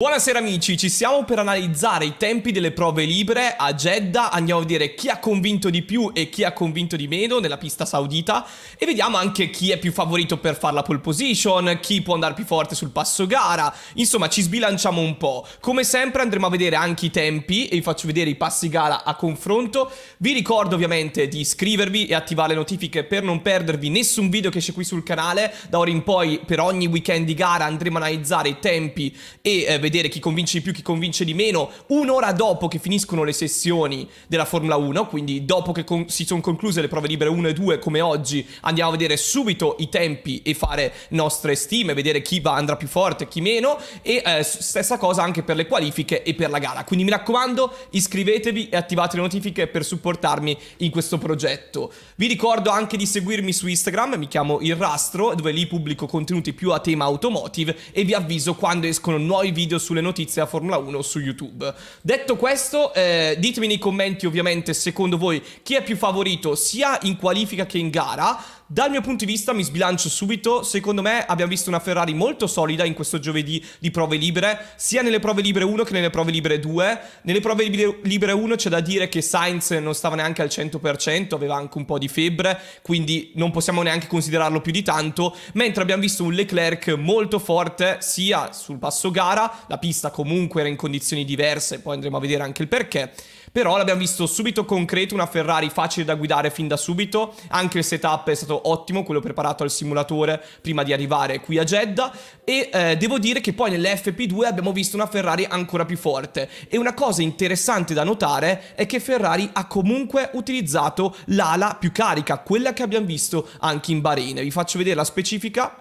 Buonasera amici, ci siamo per analizzare i tempi delle prove libere a Jeddah, andiamo a vedere chi ha convinto di più e chi ha convinto di meno nella pista saudita e vediamo anche chi è più favorito per fare la pole position, chi può andare più forte sul passo gara, insomma ci sbilanciamo un po'. Come sempre andremo a vedere anche i tempi e vi faccio vedere i passi gara a confronto, vi ricordo ovviamente di iscrivervi e attivare le notifiche per non perdervi nessun video che c'è qui sul canale, da ora in poi per ogni weekend di gara andremo a analizzare i tempi e eh, vedere chi convince di più, chi convince di meno, un'ora dopo che finiscono le sessioni della Formula 1, quindi dopo che si sono concluse le prove libere 1 e 2 come oggi, andiamo a vedere subito i tempi e fare nostre stime, vedere chi va, andrà più forte, chi meno e eh, stessa cosa anche per le qualifiche e per la gara. Quindi mi raccomando, iscrivetevi e attivate le notifiche per supportarmi in questo progetto. Vi ricordo anche di seguirmi su Instagram, mi chiamo Il Rastro, dove lì pubblico contenuti più a tema automotive e vi avviso quando escono nuovi video video sulle notizie a Formula 1 su YouTube. Detto questo, eh, ditemi nei commenti ovviamente secondo voi chi è più favorito sia in qualifica che in gara. Dal mio punto di vista mi sbilancio subito, secondo me abbiamo visto una Ferrari molto solida in questo giovedì di prove libere, sia nelle prove libere 1 che nelle prove libere 2. Nelle prove libere 1 c'è da dire che Sainz non stava neanche al 100%, aveva anche un po' di febbre, quindi non possiamo neanche considerarlo più di tanto, mentre abbiamo visto un Leclerc molto forte sia sul passo gara, la pista comunque era in condizioni diverse, poi andremo a vedere anche il perché, però l'abbiamo visto subito concreto, una Ferrari facile da guidare fin da subito, anche il setup è stato ottimo, quello preparato al simulatore prima di arrivare qui a Jeddah e eh, devo dire che poi nell'FP2 abbiamo visto una Ferrari ancora più forte e una cosa interessante da notare è che Ferrari ha comunque utilizzato l'ala più carica, quella che abbiamo visto anche in Bahrain. Vi faccio vedere la specifica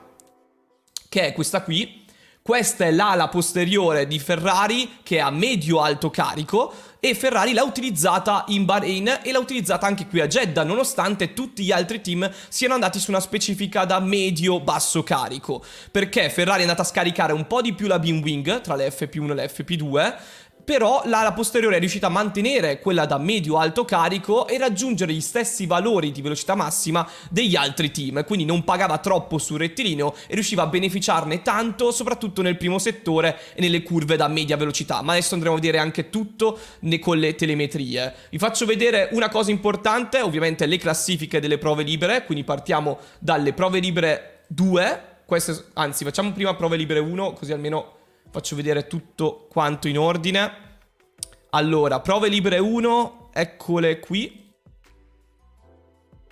che è questa qui. Questa è l'ala posteriore di Ferrari che è a medio-alto carico e Ferrari l'ha utilizzata in Bahrain e l'ha utilizzata anche qui a Jeddah, nonostante tutti gli altri team siano andati su una specifica da medio-basso carico, perché Ferrari è andata a scaricare un po' di più la Beam Wing tra le FP1 e le FP2 però l'ala posteriore è riuscita a mantenere quella da medio-alto carico e raggiungere gli stessi valori di velocità massima degli altri team, quindi non pagava troppo sul rettilineo e riusciva a beneficiarne tanto, soprattutto nel primo settore e nelle curve da media velocità. Ma adesso andremo a vedere anche tutto con le telemetrie. Vi faccio vedere una cosa importante, ovviamente le classifiche delle prove libere, quindi partiamo dalle prove libere 2, queste, anzi facciamo prima prove libere 1 così almeno Faccio vedere tutto quanto in ordine. Allora, prove libere 1, eccole qui.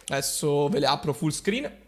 Adesso ve le apro full screen.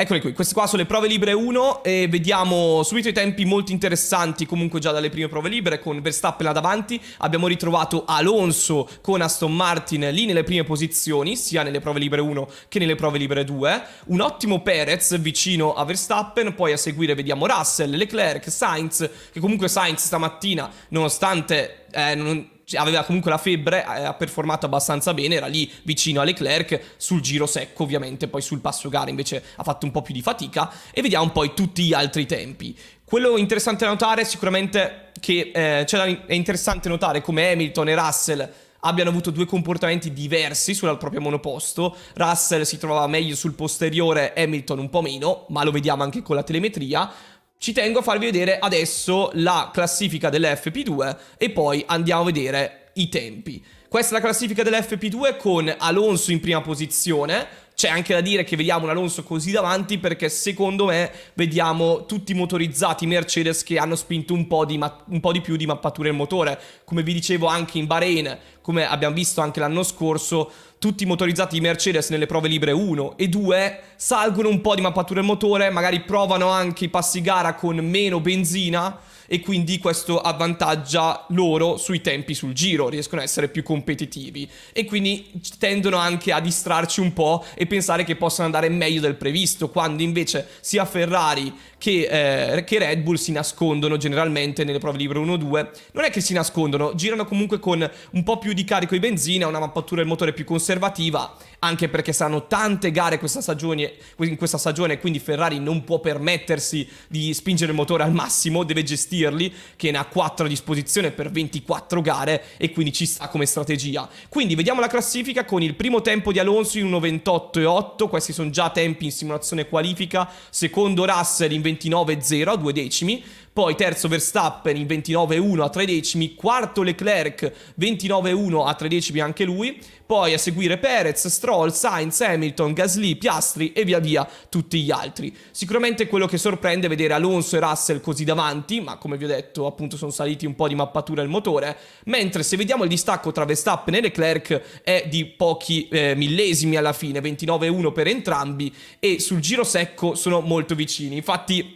Eccole qui, queste qua sono le prove libere 1 e vediamo subito i tempi molto interessanti comunque già dalle prime prove libere con Verstappen là davanti, abbiamo ritrovato Alonso con Aston Martin lì nelle prime posizioni sia nelle prove libere 1 che nelle prove libere 2, un ottimo Perez vicino a Verstappen, poi a seguire vediamo Russell, Leclerc, Sainz che comunque Sainz stamattina nonostante... Eh, non aveva comunque la febbre, eh, ha performato abbastanza bene, era lì vicino a Leclerc sul giro secco ovviamente, poi sul passo gara invece ha fatto un po' più di fatica e vediamo poi tutti gli altri tempi. Quello interessante da notare è sicuramente che eh, cioè è interessante notare come Hamilton e Russell abbiano avuto due comportamenti diversi sul proprio monoposto. Russell si trovava meglio sul posteriore, Hamilton un po' meno, ma lo vediamo anche con la telemetria ci tengo a farvi vedere adesso la classifica dell'FP2 e poi andiamo a vedere i tempi. Questa è la classifica dell'FP2 con Alonso in prima posizione, c'è anche da dire che vediamo un Alonso così davanti perché secondo me vediamo tutti i motorizzati Mercedes che hanno spinto un po' di, un po di più di mappature il motore. Come vi dicevo anche in Bahrain, come abbiamo visto anche l'anno scorso, tutti i motorizzati Mercedes nelle prove libere 1 e 2 salgono un po' di mappature del motore, magari provano anche i passi gara con meno benzina e quindi questo avvantaggia loro sui tempi sul giro, riescono a essere più competitivi e quindi tendono anche a distrarci un po' e pensare che possano andare meglio del previsto, quando invece sia Ferrari che, eh, che, Red Bull si nascondono generalmente nelle prove libere 1-2. Non è che si nascondono, girano comunque con un po' più di carico di benzina, una mappatura del motore più conservativa, anche perché saranno tante gare questa stagione, in questa stagione, quindi Ferrari non può permettersi di spingere il motore al massimo, deve gestirli, che ne ha 4 a disposizione per 24 gare e quindi ci sta come strategia. Quindi vediamo la classifica con il primo tempo di Alonso in 1.28 8, questi sono già tempi in simulazione qualifica, secondo Russell in 29,0 a due decimi, poi terzo Verstappen in 29-1 a 3 decimi, quarto Leclerc 29-1 a 3 decimi anche lui, poi a seguire Perez, Stroll, Sainz, Hamilton, Gasly, Piastri e via via tutti gli altri. Sicuramente quello che sorprende è vedere Alonso e Russell così davanti, ma come vi ho detto appunto sono saliti un po' di mappatura il motore, mentre se vediamo il distacco tra Verstappen e Leclerc è di pochi eh, millesimi alla fine, 29-1 per entrambi e sul giro secco sono molto vicini. Infatti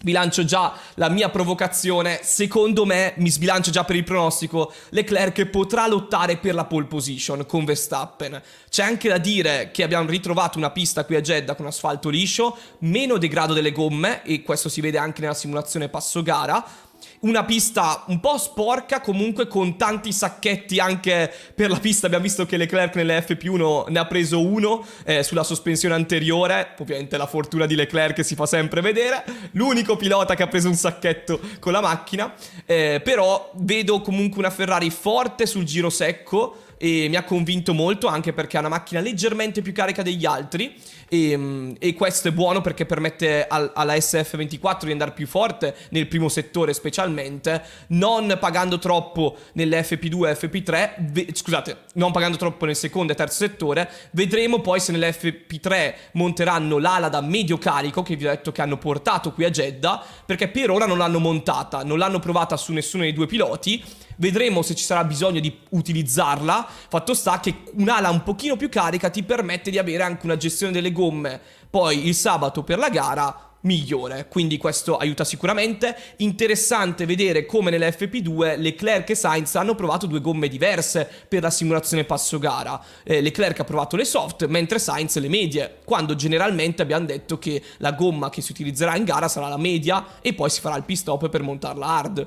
vi lancio già la mia provocazione, secondo me, mi sbilancio già per il pronostico, Leclerc potrà lottare per la pole position con Verstappen. C'è anche da dire che abbiamo ritrovato una pista qui a Jeddah con asfalto liscio, meno degrado delle gomme, e questo si vede anche nella simulazione passo gara, una pista un po' sporca comunque con tanti sacchetti anche per la pista abbiamo visto che Leclerc nelle FP1 ne ha preso uno eh, sulla sospensione anteriore ovviamente la fortuna di Leclerc si fa sempre vedere l'unico pilota che ha preso un sacchetto con la macchina eh, però vedo comunque una Ferrari forte sul giro secco e mi ha convinto molto anche perché ha una macchina leggermente più carica degli altri e, ehm, e questo è buono perché permette al, alla SF24 di andare più forte nel primo settore specialmente, non pagando troppo nelle 2 e FP3, scusate, non pagando troppo nel secondo e terzo settore, vedremo poi se nelle FP3 monteranno l'ala da medio carico che vi ho detto che hanno portato qui a Jeddah perché per ora non l'hanno montata, non l'hanno provata su nessuno dei due piloti Vedremo se ci sarà bisogno di utilizzarla. Fatto sta che un'ala un pochino più carica ti permette di avere anche una gestione delle gomme. Poi il sabato per la gara migliore, quindi questo aiuta sicuramente. Interessante vedere come nella FP2 Leclerc e Sainz hanno provato due gomme diverse per la simulazione passo gara. Eh, Leclerc ha provato le soft, mentre Sainz le medie, quando generalmente abbiamo detto che la gomma che si utilizzerà in gara sarà la media e poi si farà il pit stop per montarla hard.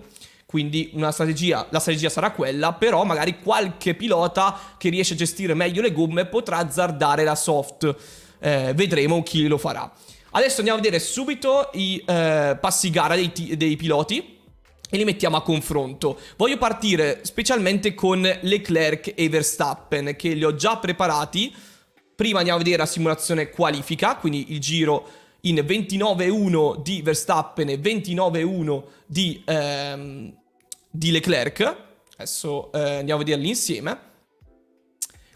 Quindi una strategia, la strategia sarà quella, però magari qualche pilota che riesce a gestire meglio le gomme potrà azzardare la soft. Eh, vedremo chi lo farà. Adesso andiamo a vedere subito i eh, passi gara dei, dei piloti e li mettiamo a confronto. Voglio partire specialmente con Leclerc e Verstappen che li ho già preparati. Prima andiamo a vedere la simulazione qualifica, quindi il giro in 29-1 di Verstappen e 29-1 di ehm, di Leclerc. Adesso eh, andiamo a vederli insieme.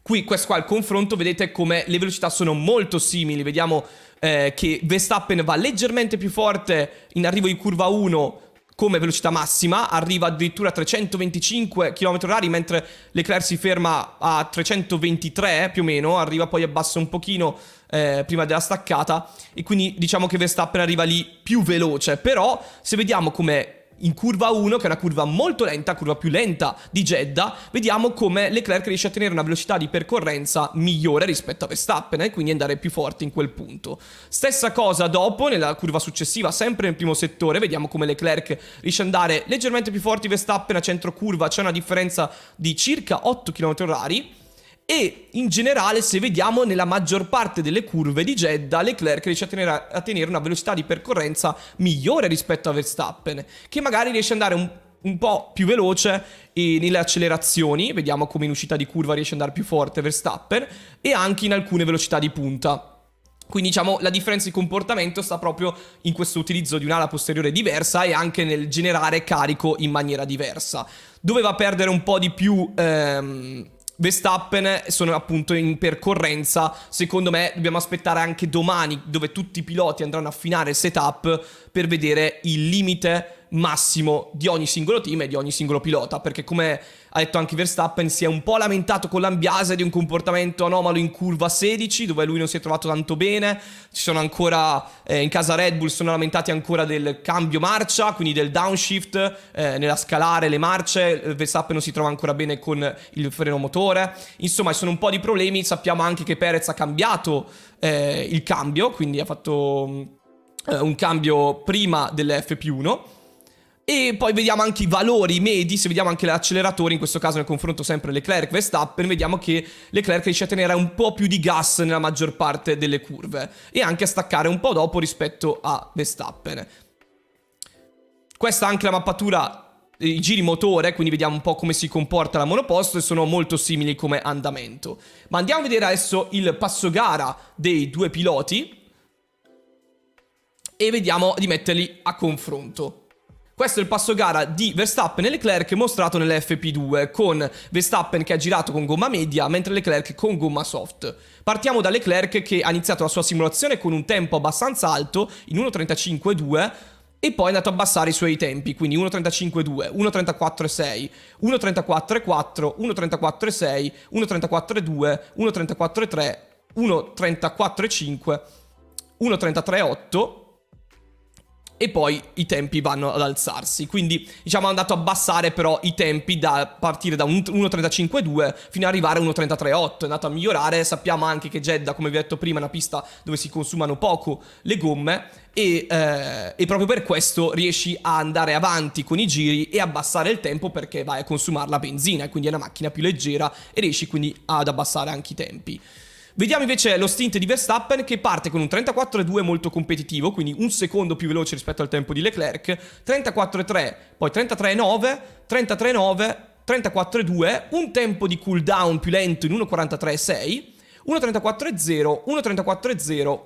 Qui, questo qua, il confronto, vedete come le velocità sono molto simili. Vediamo eh, che Verstappen va leggermente più forte in arrivo di curva 1 come velocità massima, arriva addirittura a 325 km/h, mentre Leclerc si ferma a 323 più o meno, arriva poi abbassa un pochino eh, prima della staccata e quindi diciamo che Verstappen arriva lì più veloce, però se vediamo come in curva 1, che è una curva molto lenta, curva più lenta di Jeddah, vediamo come Leclerc riesce a tenere una velocità di percorrenza migliore rispetto a Verstappen e eh, quindi andare più forte in quel punto. Stessa cosa dopo, nella curva successiva, sempre nel primo settore, vediamo come Leclerc riesce ad andare leggermente più forte di Verstappen a centro curva, c'è una differenza di circa 8 km orari e in generale se vediamo nella maggior parte delle curve di Jeddah Leclerc riesce a tenere, a tenere una velocità di percorrenza migliore rispetto a Verstappen che magari riesce ad andare un un po' più veloce nelle accelerazioni, vediamo come in uscita di curva riesce ad andare più forte Verstappen, e anche in alcune velocità di punta. Quindi diciamo la differenza di comportamento sta proprio in questo utilizzo di un'ala posteriore diversa e anche nel generare carico in maniera diversa. Doveva perdere un po' di più... Ehm Verstappen sono appunto in percorrenza. Secondo me dobbiamo aspettare anche domani, dove tutti i piloti andranno a finare il setup per vedere il limite massimo di ogni singolo team e di ogni singolo pilota, perché come ha detto anche Verstappen si è un po' lamentato con l'ambiase di un comportamento anomalo in curva 16, dove lui non si è trovato tanto bene, ci sono ancora eh, in casa Red Bull sono lamentati ancora del cambio marcia, quindi del downshift eh, nella scalare le marce, Verstappen non si trova ancora bene con il freno motore, insomma sono un po' di problemi, sappiamo anche che Perez ha cambiato eh, il cambio, quindi ha fatto mm, eh, un cambio prima dell'F1 e poi vediamo anche i valori medi, se vediamo anche l'acceleratore, in questo caso nel confronto sempre Leclerc-Verstappen, vediamo che Leclerc riesce a tenere un po' più di gas nella maggior parte delle curve e anche a staccare un po' dopo rispetto a Verstappen. Questa è anche la mappatura, eh, i giri motore, quindi vediamo un po' come si comporta la monoposto e sono molto simili come andamento. Ma andiamo a vedere adesso il passo gara dei due piloti e vediamo di metterli a confronto. Questo è il passo gara di Verstappen e Leclerc mostrato nell'FP2 con Verstappen che ha girato con gomma media mentre Leclerc con gomma soft. Partiamo da Leclerc che ha iniziato la sua simulazione con un tempo abbastanza alto in 1.35.2 e poi è andato a abbassare i suoi tempi, quindi 1.35.2, 1.34.6, 1.34.4, 1.34.6, 1.34.2, 1.34.3, 1.34.5, 1.33.8 e poi i tempi vanno ad alzarsi. Quindi, diciamo, è andato a abbassare però i tempi da partire da 1.35.2 fino ad arrivare a 1.33.8. È andato a migliorare. Sappiamo anche che Jeddah, come vi ho detto prima, è una pista dove si consumano poco le gomme. E, eh, e, proprio per questo riesci a andare avanti con i giri e abbassare il tempo perché vai a consumare la benzina, quindi è una macchina più leggera e riesci quindi ad abbassare anche i tempi. Vediamo invece lo stint di Verstappen che parte con un 34-2 molto competitivo, quindi un secondo più veloce rispetto al tempo di Leclerc, 34-3, poi 33-9, 33-9, 34 un tempo di cooldown più lento in 1.43.6, 1.34.0, 1.34.0,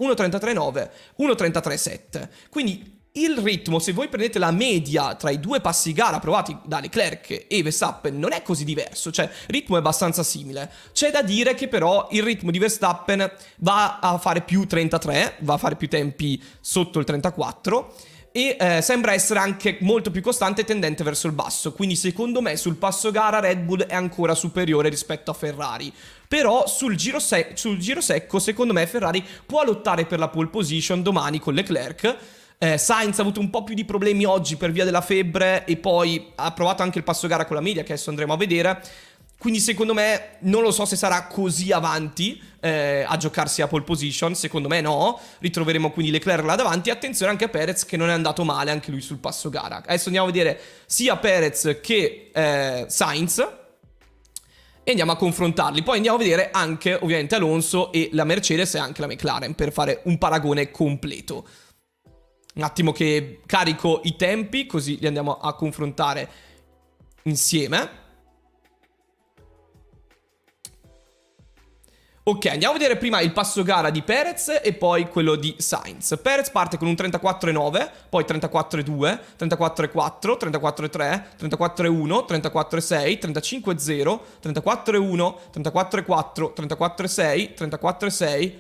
1.33.9, 1.33.7. Quindi il ritmo, se voi prendete la media tra i due passi gara provati da Leclerc e Verstappen, non è così diverso, cioè il ritmo è abbastanza simile. C'è da dire che però il ritmo di Verstappen va a fare più 33, va a fare più tempi sotto il 34 e eh, sembra essere anche molto più costante e tendente verso il basso, quindi secondo me sul passo gara Red Bull è ancora superiore rispetto a Ferrari. Però sul giro, sec sul giro secco secondo me Ferrari può lottare per la pole position domani con Leclerc eh, Sainz ha avuto un po' più di problemi oggi per via della febbre e poi ha provato anche il passo gara con la media che adesso andremo a vedere. Quindi secondo me non lo so se sarà così avanti eh, a giocarsi a pole position, secondo me no, ritroveremo quindi Leclerc là davanti, attenzione anche a Perez che non è andato male anche lui sul passo gara. Adesso andiamo a vedere sia Perez che eh, Sainz e andiamo a confrontarli, poi andiamo a vedere anche ovviamente Alonso e la Mercedes e anche la McLaren per fare un paragone completo un attimo che carico i tempi così li andiamo a confrontare insieme. Ok, andiamo a vedere prima il passo gara di Perez e poi quello di Sainz. Perez parte con un 34,9, poi 34,2, 34,4, 34,3, 34,1, 34,6, 35,0, 34,1, 34,4, 34,6, 34,6,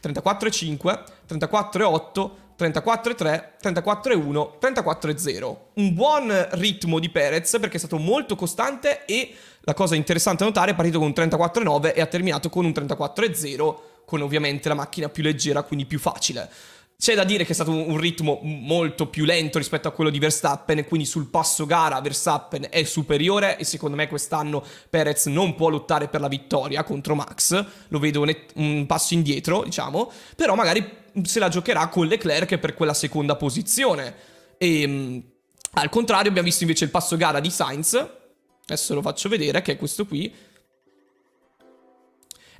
34,5, 34,8, 34,3, 34,1, 34,0. Un buon ritmo di Perez perché è stato molto costante e la cosa interessante a notare è partito con un 34,9 e ha terminato con un 34,0 con ovviamente la macchina più leggera quindi più facile. C'è da dire che è stato un ritmo molto più lento rispetto a quello di Verstappen, quindi sul passo gara Verstappen è superiore e secondo me quest'anno Perez non può lottare per la vittoria contro Max, lo vedo un passo indietro, diciamo, però magari se la giocherà con Leclerc per quella seconda posizione. E, mm, al contrario abbiamo visto invece il passo gara di Sainz, adesso lo faccio vedere, che è questo qui,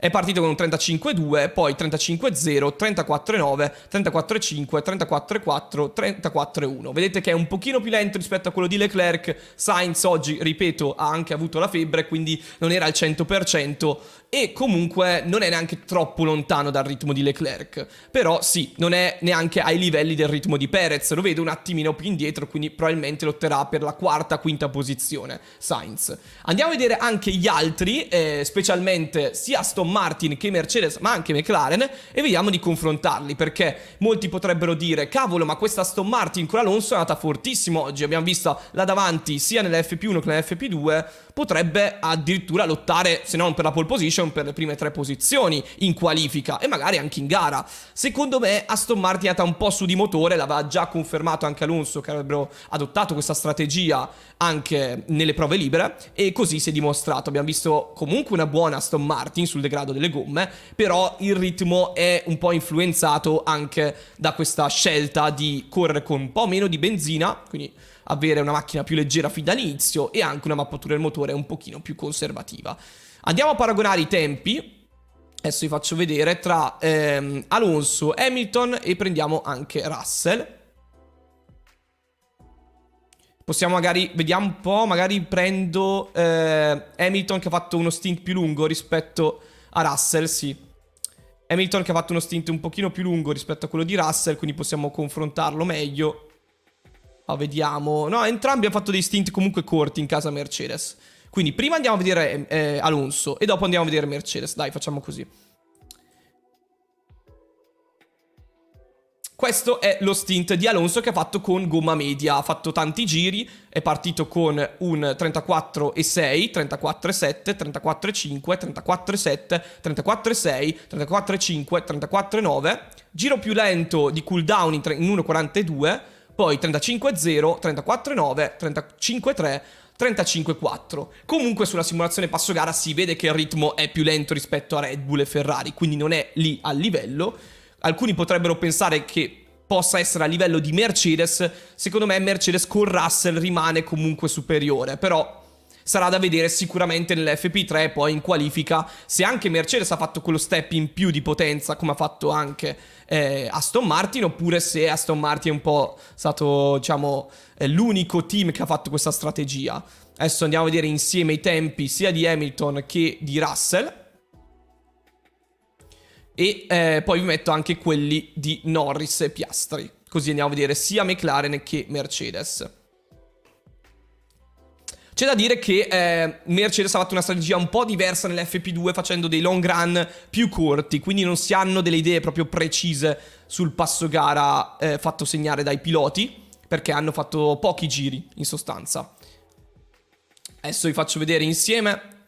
è partito con un 35-2, poi 35-0, 34-9, 34-5, 34-4, 34-1. Vedete che è un pochino più lento rispetto a quello di Leclerc. Sainz oggi, ripeto, ha anche avuto la febbre, quindi non era al 100% e comunque non è neanche troppo lontano dal ritmo di Leclerc. Però sì, non è neanche ai livelli del ritmo di Perez, lo vedo un attimino più indietro, quindi probabilmente lotterà per la quarta, quinta posizione Sainz. Andiamo a vedere anche gli altri, eh, specialmente sia Aston Martin che Mercedes, ma anche McLaren, e vediamo di confrontarli, perché molti potrebbero dire, cavolo, ma questa Aston Martin con Alonso è andata fortissimo oggi, abbiamo visto là davanti sia nella FP1 che nella FP2, potrebbe addirittura lottare, se non per la pole position, per le prime tre posizioni in qualifica e magari anche in gara. Secondo me Aston Martin è andata un po' su di motore, l'aveva già confermato anche Alonso che avrebbero adottato questa strategia anche nelle prove libere e così si è dimostrato. Abbiamo visto comunque una buona Aston Martin sul degrado grado delle gomme, però il ritmo è un po' influenzato anche da questa scelta di correre con un po' meno di benzina, quindi avere una macchina più leggera fin dall'inizio e anche una mappatura del motore un pochino più conservativa. Andiamo a paragonare i tempi. Adesso vi faccio vedere tra ehm, Alonso, Hamilton e prendiamo anche Russell. Possiamo magari, vediamo un po', magari prendo eh, Hamilton che ha fatto uno stint più lungo rispetto a a Russell, sì. Hamilton che ha fatto uno stint un pochino più lungo rispetto a quello di Russell, quindi possiamo confrontarlo meglio. Ma vediamo. No, entrambi hanno fatto dei stint comunque corti in casa Mercedes. Quindi prima andiamo a vedere eh, Alonso e dopo andiamo a vedere Mercedes. Dai, facciamo così. Questo è lo stint di Alonso che ha fatto con gomma media, ha fatto tanti giri, è partito con un 34,6, 34,7, 34,5, 34,7, 34,6, 34,5, 34,9, giro più lento di cooldown in 1,42, poi 35,0, 34,9, 35,3, 35-4. Comunque sulla simulazione passo gara si vede che il ritmo è più lento rispetto a Red Bull e Ferrari, quindi non è lì al livello alcuni potrebbero pensare che possa essere a livello di Mercedes, secondo me Mercedes con Russell rimane comunque superiore, però sarà da vedere sicuramente nell'FP3 poi in qualifica se anche Mercedes ha fatto quello step in più di potenza come ha fatto anche eh, Aston Martin oppure se Aston Martin è un po' stato diciamo eh, l'unico team che ha fatto questa strategia. Adesso andiamo a vedere insieme i tempi sia di Hamilton che di Russell e eh, poi vi metto anche quelli di Norris e Piastri, così andiamo a vedere sia McLaren che Mercedes. C'è da dire che eh, Mercedes ha fatto una strategia un po' diversa nell'FP2 facendo dei long run più corti, quindi non si hanno delle idee proprio precise sul passo gara eh, fatto segnare dai piloti, perché hanno fatto pochi giri in sostanza. Adesso vi faccio vedere insieme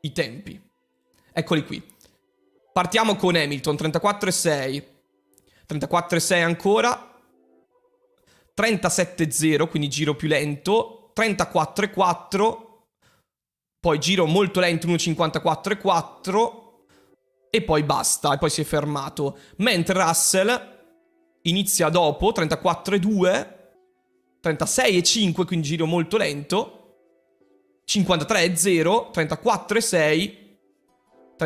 i tempi. Eccoli qui. Partiamo con Hamilton, 34,6. 34,6 ancora. 37,0, quindi giro più lento. 34,4. Poi giro molto lento, 1,54,4. E poi basta, e poi si è fermato. Mentre Russell inizia dopo, 34,2. 36,5, quindi giro molto lento. 53,0, 34,6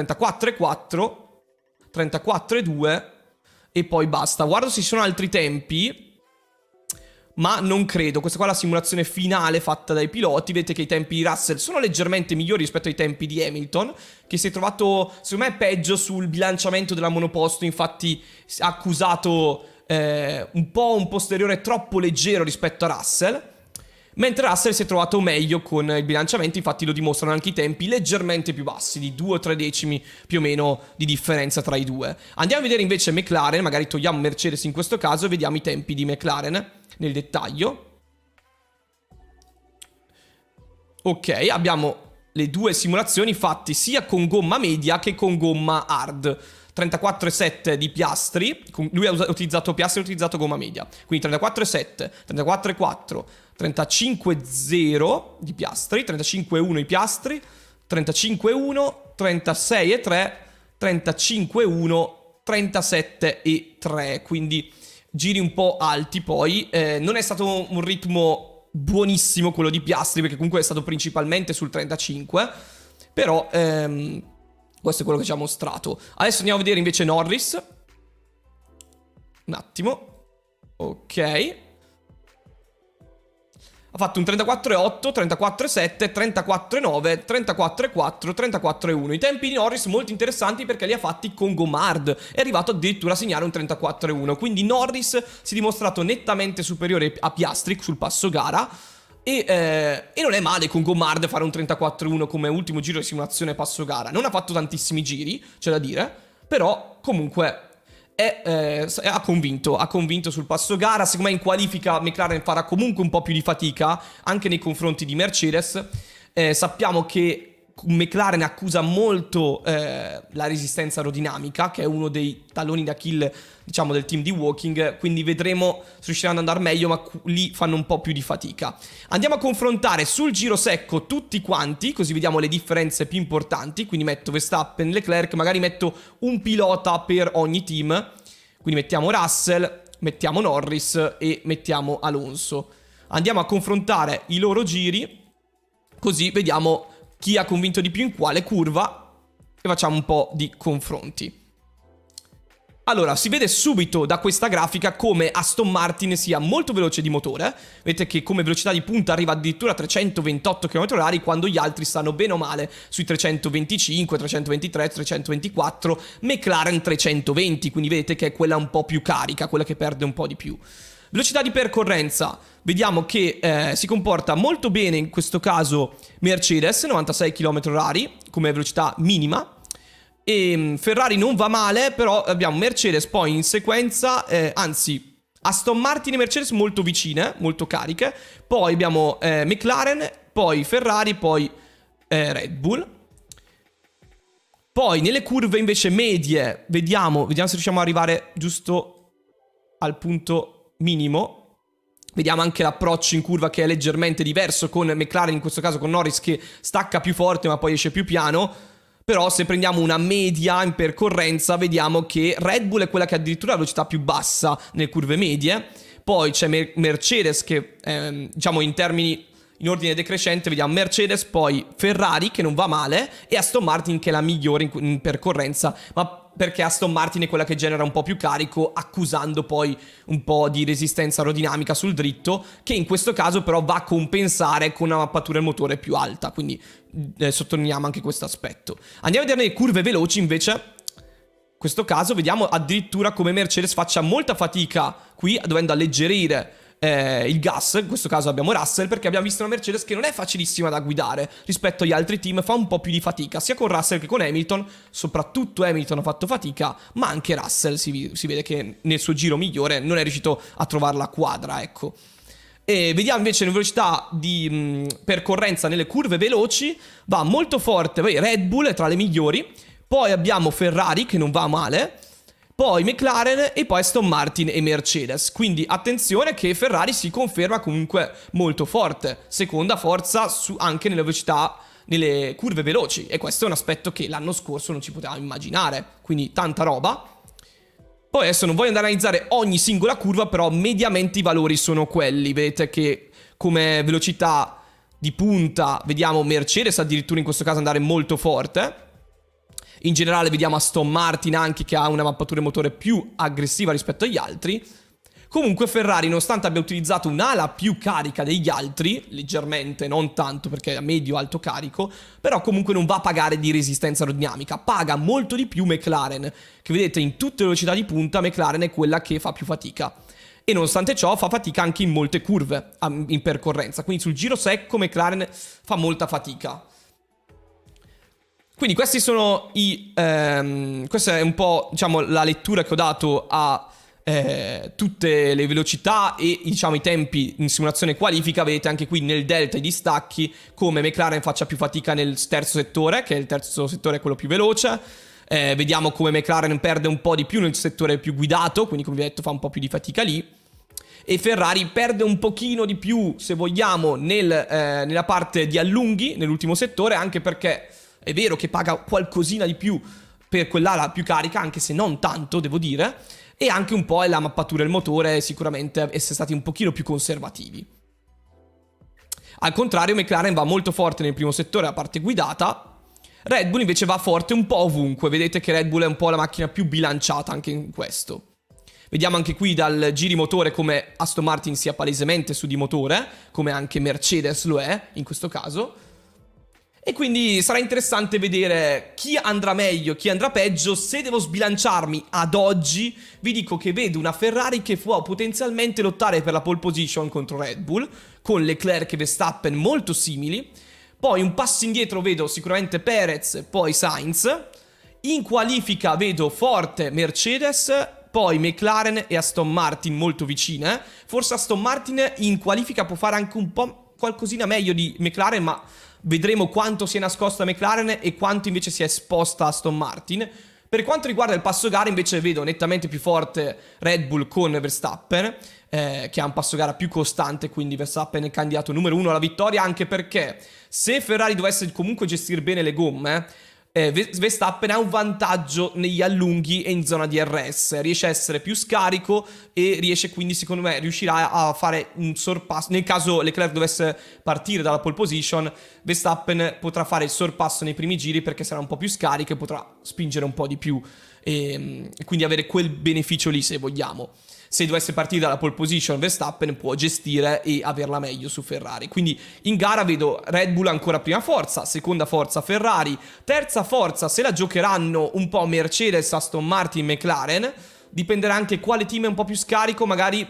34 e 4, 34 e 2 e poi basta. Guardo se ci sono altri tempi, ma non credo. Questa qua è la simulazione finale fatta dai piloti. Vedete che i tempi di Russell sono leggermente migliori rispetto ai tempi di Hamilton, che si è trovato, secondo me, peggio sul bilanciamento della monoposto. Infatti ha accusato eh, un po' un posteriore troppo leggero rispetto a Russell Mentre Russell si è trovato meglio con il bilanciamento, infatti lo dimostrano anche i tempi leggermente più bassi, di 2 o 3 decimi più o meno di differenza tra i due. Andiamo a vedere invece McLaren, magari togliamo Mercedes in questo caso e vediamo i tempi di McLaren nel dettaglio. Ok, abbiamo le due simulazioni fatte sia con gomma media che con gomma hard. 34,7 di piastri. Lui ha utilizzato piastri, ha utilizzato gomma media. Quindi 34,7, 34,4, 35,0 di piastri, 35,1 i piastri, 35,1, 36,3, 35,1, 37,3. Quindi giri un po' alti poi. Eh, non è stato un ritmo buonissimo quello di piastri perché comunque è stato principalmente sul 35. Però... Ehm, questo è quello che ci ha mostrato. Adesso andiamo a vedere invece Norris. Un attimo. Ok. Ha fatto un 34,8, 34,7, 34,9, 34,4, 34,1. I tempi di Norris molto interessanti perché li ha fatti con Gomard. È arrivato addirittura a segnare un 34,1. Quindi Norris si è dimostrato nettamente superiore a Piastri sul passo gara. E, eh, e, non è male con Gomard fare un 34-1 come ultimo giro di simulazione passo gara. Non ha fatto tantissimi giri, c'è da dire, però comunque è, eh, ha, convinto, ha convinto sul passo gara. Secondo me in qualifica McLaren farà comunque un po' più di fatica, anche nei confronti di Mercedes. Eh, sappiamo che McLaren accusa molto eh, la resistenza aerodinamica, che è uno dei talloni da kill, diciamo, del team di Walking, quindi vedremo se riusciranno ad andare meglio, ma lì fanno un po' più di fatica. Andiamo a confrontare sul giro secco tutti quanti, così vediamo le differenze più importanti, quindi metto Verstappen, Leclerc, magari metto un pilota per ogni team, quindi mettiamo Russell, mettiamo Norris e mettiamo Alonso. Andiamo a confrontare i loro giri, così vediamo chi ha convinto di più in quale curva e facciamo un po' di confronti. Allora, si vede subito da questa grafica come Aston Martin sia molto veloce di motore, vedete che come velocità di punta arriva addirittura a 328 km/h quando gli altri stanno bene o male sui 325, 323, 324, McLaren 320, quindi vedete che è quella un po' più carica, quella che perde un po' di più. Velocità di percorrenza, vediamo che eh, si comporta molto bene in questo caso Mercedes, 96 km/h come velocità minima. E ehm, Ferrari non va male, però abbiamo Mercedes poi in sequenza, eh, anzi Aston Martin e Mercedes molto vicine, molto cariche. Poi abbiamo eh, McLaren, poi Ferrari, poi eh, Red Bull. Poi nelle curve invece medie, vediamo, vediamo se riusciamo ad arrivare giusto al punto minimo. Vediamo anche l'approccio in curva che è leggermente diverso con McLaren, in questo caso con Norris che stacca più forte ma poi esce più piano. Però se prendiamo una media in percorrenza vediamo che Red Bull è quella che ha addirittura la velocità più bassa nelle curve medie. Poi c'è Mer Mercedes che ehm, diciamo in termini in ordine decrescente vediamo Mercedes, poi Ferrari che non va male e Aston Martin che è la migliore in, in percorrenza. Ma perché Aston Martin è quella che genera un po' più carico, accusando poi un po' di resistenza aerodinamica sul dritto, che in questo caso però va a compensare con una mappatura del motore più alta, quindi eh, sottolineiamo anche questo aspetto. Andiamo a vedere le curve veloci invece. In questo caso vediamo addirittura come Mercedes faccia molta fatica qui, dovendo alleggerire eh, il gas, in questo caso abbiamo Russell, perché abbiamo visto una Mercedes che non è facilissima da guidare rispetto agli altri team, fa un po' più di fatica sia con Russell che con Hamilton, soprattutto Hamilton ha fatto fatica, ma anche Russell si, si vede che nel suo giro migliore non è riuscito a trovare la quadra, ecco. E vediamo invece le velocità di mh, percorrenza nelle curve veloci, va molto forte, beh, Red Bull è tra le migliori, poi abbiamo Ferrari che non va male, poi McLaren e poi Aston Martin e Mercedes. Quindi attenzione che Ferrari si conferma comunque molto forte, seconda forza anche nelle velocità nelle curve veloci e questo è un aspetto che l'anno scorso non ci potevamo immaginare, quindi tanta roba. Poi adesso non voglio andare a analizzare ogni singola curva, però mediamente i valori sono quelli, vedete che come velocità di punta vediamo Mercedes addirittura in questo caso andare molto forte, in generale vediamo Aston Martin anche che ha una mappatura motore più aggressiva rispetto agli altri. Comunque Ferrari, nonostante abbia utilizzato un'ala più carica degli altri, leggermente, non tanto perché è a medio-alto carico, però comunque non va a pagare di resistenza aerodinamica, paga molto di più McLaren, che vedete in tutte le velocità di punta McLaren è quella che fa più fatica. E nonostante ciò fa fatica anche in molte curve in percorrenza, quindi sul giro secco McLaren fa molta fatica. Quindi questi sono i... Ehm, questa è un po', diciamo, la lettura che ho dato a... Eh, tutte le velocità e diciamo i tempi in simulazione qualifica vedete anche qui nel delta i distacchi come McLaren faccia più fatica nel terzo settore che è il terzo settore quello più veloce eh, vediamo come McLaren perde un po' di più nel settore più guidato quindi come vi ho detto fa un po' più di fatica lì e Ferrari perde un pochino di più se vogliamo nel, eh, nella parte di allunghi nell'ultimo settore anche perché è vero che paga qualcosina di più per quell'ala più carica, anche se non tanto, devo dire, e anche un po' è la mappatura del motore, sicuramente essere stati un pochino più conservativi. Al contrario, McLaren va molto forte nel primo settore, la parte guidata. Red Bull invece va forte un po' ovunque. Vedete che Red Bull è un po' la macchina più bilanciata anche in questo. Vediamo anche qui dal giri motore come Aston Martin sia palesemente su di motore, come anche Mercedes lo è in questo caso. E quindi sarà interessante vedere chi andrà meglio, chi andrà peggio. Se devo sbilanciarmi ad oggi, vi dico che vedo una Ferrari che può potenzialmente lottare per la pole position contro Red Bull, con Leclerc e Verstappen molto simili. Poi un passo indietro vedo sicuramente Perez, poi Sainz. In qualifica vedo forte Mercedes, poi McLaren e Aston Martin molto vicine. Forse Aston Martin in qualifica può fare anche un po' qualcosina meglio di McLaren, ma Vedremo quanto si è nascosta McLaren e quanto invece si è esposta Aston Martin. Per quanto riguarda il passo gara invece vedo nettamente più forte Red Bull con Verstappen, eh, che ha un passo gara più costante, quindi Verstappen è candidato numero uno alla vittoria, anche perché se Ferrari dovesse comunque gestire bene le gomme, eh, Verstappen ha un vantaggio negli allunghi e in zona DRS, riesce a essere più scarico e riesce quindi secondo me riuscirà a fare un sorpasso, nel caso Leclerc dovesse partire dalla pole position Verstappen potrà fare il sorpasso nei primi giri perché sarà un po' più scarico e potrà spingere un po' di più e ehm, quindi avere quel beneficio lì se vogliamo se dovesse partire dalla pole position Verstappen può gestire e averla meglio su Ferrari. Quindi in gara vedo Red Bull ancora prima forza, seconda forza Ferrari, terza forza se la giocheranno un po' Mercedes, Aston Martin, McLaren. Dipenderà anche quale team è un po' più scarico, magari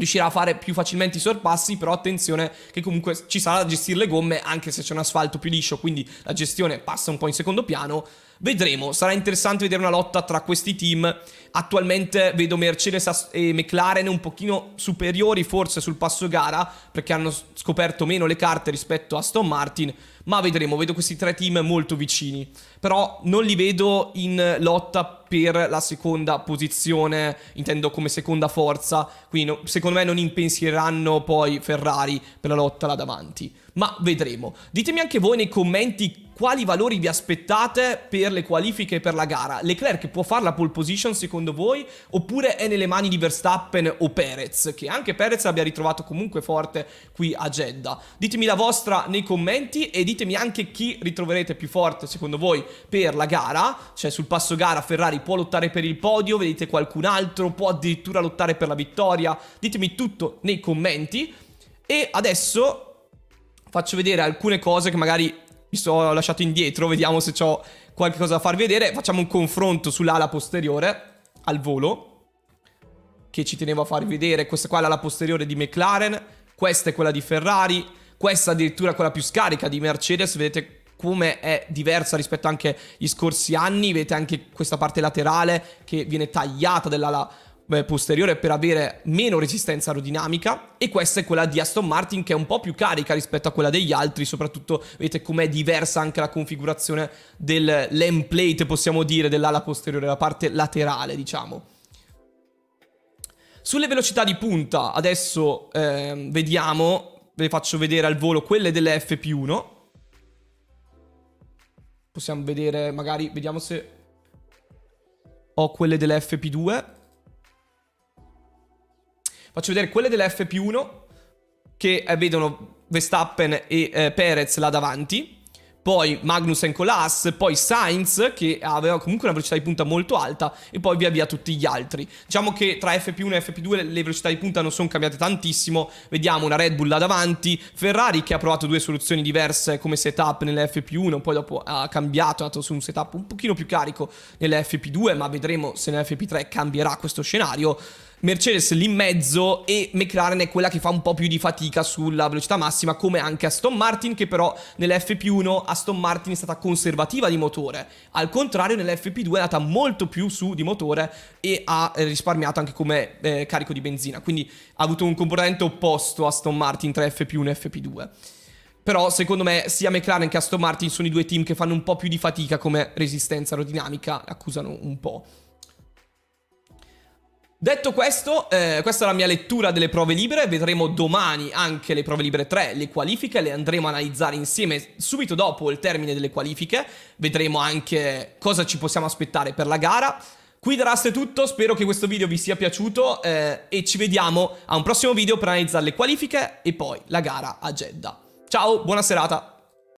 riuscirà a fare più facilmente i sorpassi, però attenzione che comunque ci sarà da gestire le gomme anche se c'è un asfalto più liscio, quindi la gestione passa un po' in secondo piano. Vedremo, sarà interessante vedere una lotta tra questi team. Attualmente vedo Mercedes e McLaren un pochino superiori forse sul passo gara perché hanno scoperto meno le carte rispetto a Aston Martin. Ma vedremo, vedo questi tre team molto vicini. Però non li vedo in lotta per la seconda posizione, intendo come seconda forza. Quindi no, secondo me non impensieranno poi Ferrari per la lotta là davanti. Ma vedremo. Ditemi anche voi nei commenti quali valori vi aspettate per le qualifiche e per la gara? Leclerc può fare la pole position secondo voi? Oppure è nelle mani di Verstappen o Perez? Che anche Perez abbia ritrovato comunque forte qui a Jeddah. Ditemi la vostra nei commenti e ditemi anche chi ritroverete più forte secondo voi per la gara. Cioè sul passo gara Ferrari può lottare per il podio, vedete qualcun altro, può addirittura lottare per la vittoria. Ditemi tutto nei commenti. E adesso faccio vedere alcune cose che magari mi sono lasciato indietro, vediamo se ho qualcosa da far vedere. Facciamo un confronto sull'ala posteriore al volo, che ci tenevo a farvi vedere. Questa qua è l'ala posteriore di McLaren, questa è quella di Ferrari, questa addirittura quella più scarica di Mercedes, vedete come è diversa rispetto anche agli scorsi anni, vedete anche questa parte laterale che viene tagliata dell'ala eh, posteriore per avere meno resistenza aerodinamica e questa è quella di Aston Martin che è un po' più carica rispetto a quella degli altri, soprattutto vedete com'è diversa anche la configurazione del lamp plate, possiamo dire, dell'ala posteriore, la parte laterale, diciamo. Sulle velocità di punta, adesso eh, vediamo, ve le faccio vedere al volo quelle delle FP1. Possiamo vedere, magari, vediamo se ho quelle delle FP2. Faccio vedere quelle della FP1 che eh, vedono Verstappen e eh, Perez là davanti. Poi Magnussen con l'As, poi Sainz che aveva comunque una velocità di punta molto alta e poi via via tutti gli altri. Diciamo che tra FP1 e FP2 le, le velocità di punta non sono cambiate tantissimo, vediamo una Red Bull là davanti, Ferrari che ha provato due soluzioni diverse come setup nelle FP1, poi dopo ha cambiato, è andato su un setup un pochino più carico nelle FP2, ma vedremo se nelle FP3 cambierà questo scenario. Mercedes lì in mezzo e McLaren è quella che fa un po' più di fatica sulla velocità massima come anche Aston Martin che però nell'FP1 Aston Martin è stata conservativa di motore al contrario nell'FP2 è andata molto più su di motore e ha eh, risparmiato anche come eh, carico di benzina quindi ha avuto un comportamento opposto Aston Martin tra FP1 e FP2 però secondo me sia McLaren che Aston Martin sono i due team che fanno un po' più di fatica come resistenza aerodinamica, accusano un po'. Detto questo, eh, questa è la mia lettura delle prove libere, vedremo domani anche le prove libere 3, le qualifiche, le andremo a analizzare insieme subito dopo il termine delle qualifiche, vedremo anche cosa ci possiamo aspettare per la gara. Qui da Rust è tutto, spero che questo video vi sia piaciuto eh, e ci vediamo a un prossimo video per analizzare le qualifiche e poi la gara a Jeddah. Ciao, buona serata!